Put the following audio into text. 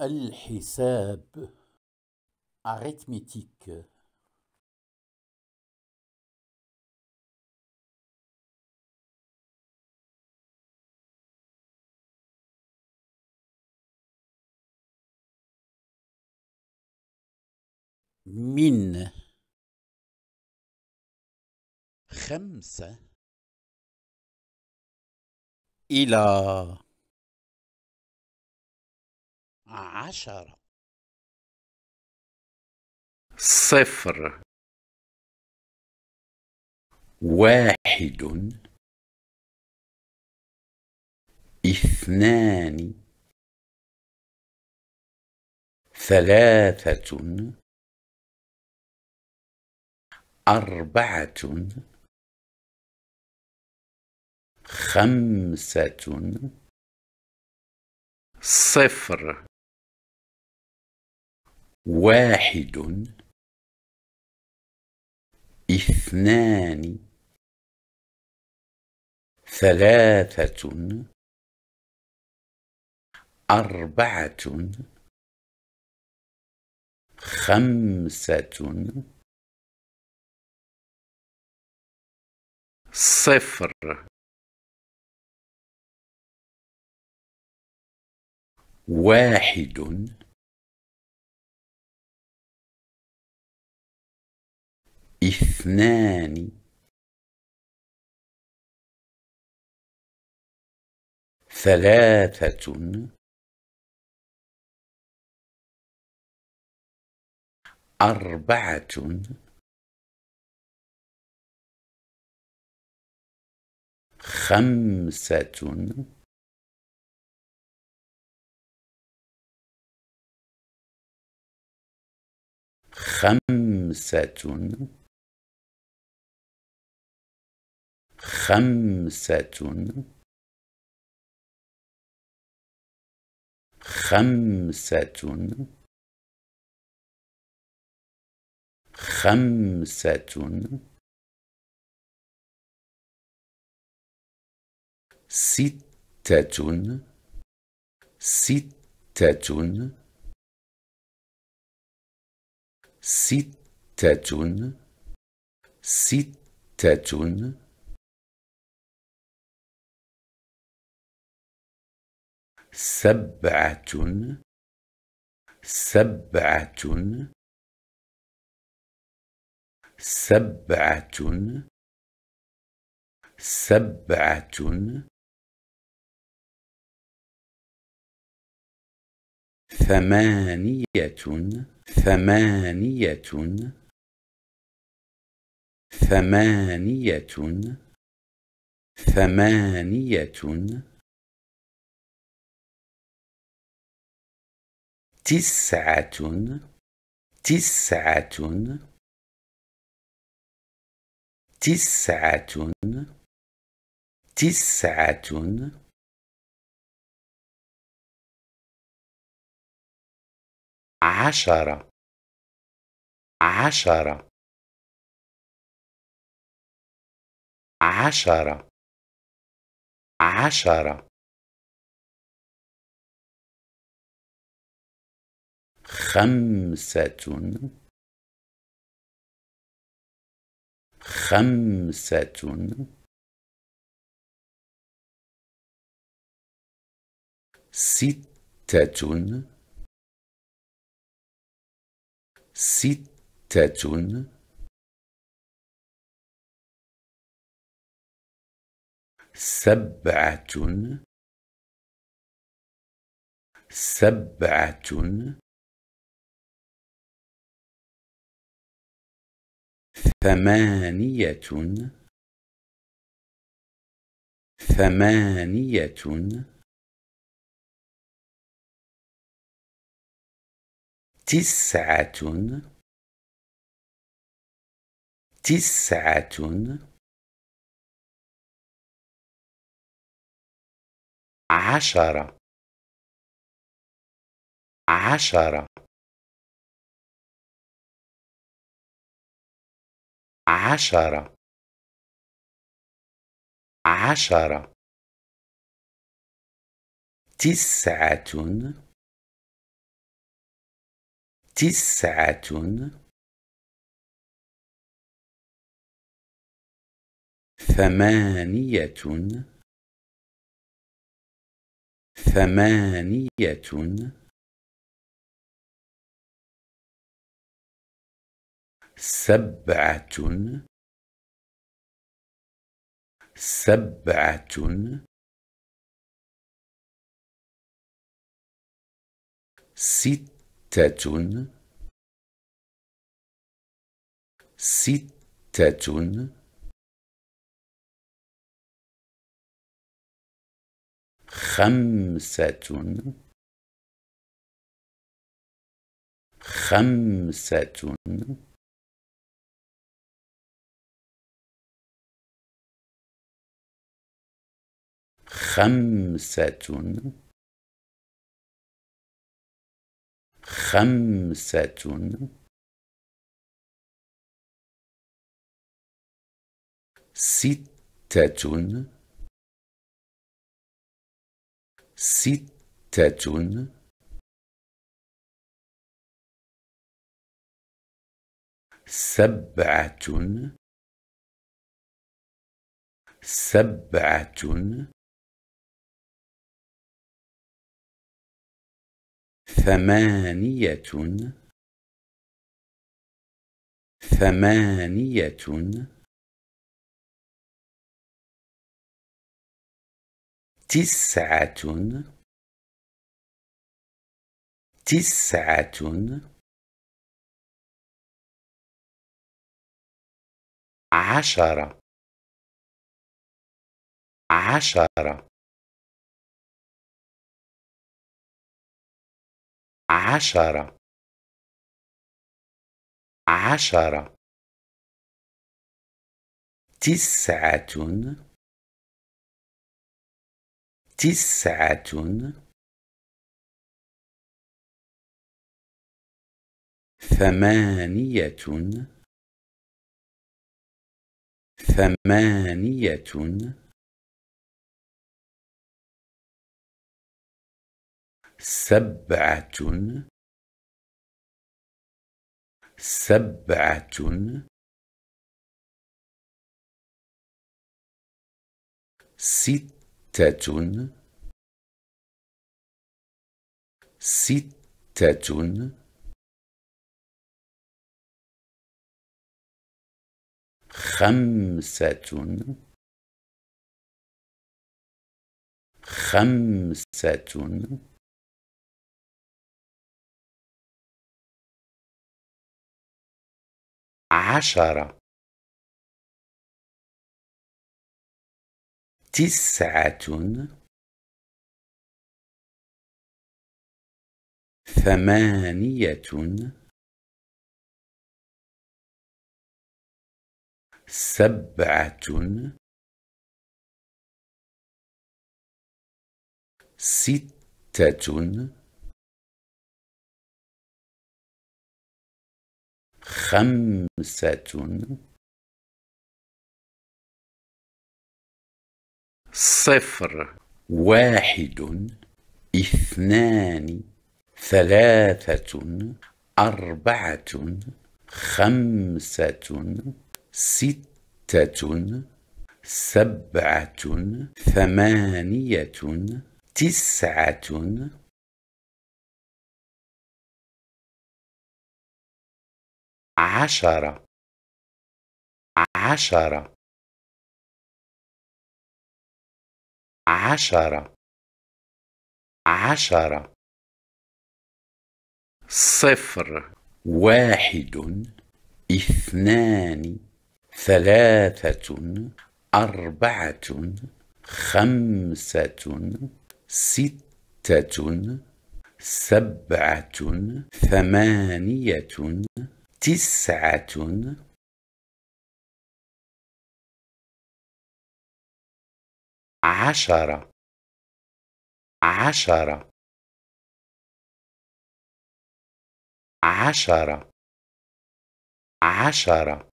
الحساب أريتميتيك من خمسة إلى عشرة صفر واحد اثنان ثلاثة أربعة خمسة صفر واحد اثنان ثلاثة أربعة خمسة صفر واحد اثنان ثلاثة أربعة خمسة خمسة خمسة خمسة خمسة ستة ستة ستة ستة سبعة سبعة سبعة سبعة ثمانية ثمانية ثمانية ثمانية تسعة تسعة تسعة تسعة عشرة عشرة عشرة عشرة خمسة خمسة ستة ستة سبعة سبعة ثمانية ثمانية تسعة تسعة عشرة عشرة عشرة عشرة تسعة تسعة ثمانية ثمانية سبعة سبعة ستة ستة خمسة خمسة خمسة خمسة ستة ستة سبعة سبعة ثمانية ثمانية تسعة تسعة عشرة عشرة عشرة عشرة تسعة تسعة ثمانية ثمانية سبعة سبعة ستة ستة خمسة خمسة عشرة تسعة ثمانية سبعة ستة خمسة صفر واحد اثنان ثلاثة أربعة خمسة ستة سبعة ثمانية تسعة عشرة عشرة عشرة عشرة صفر واحد اثنان ثلاثة أربعة خمسة ستة سبعة ثمانية تسعة عشرة عشرة عشرة عشرة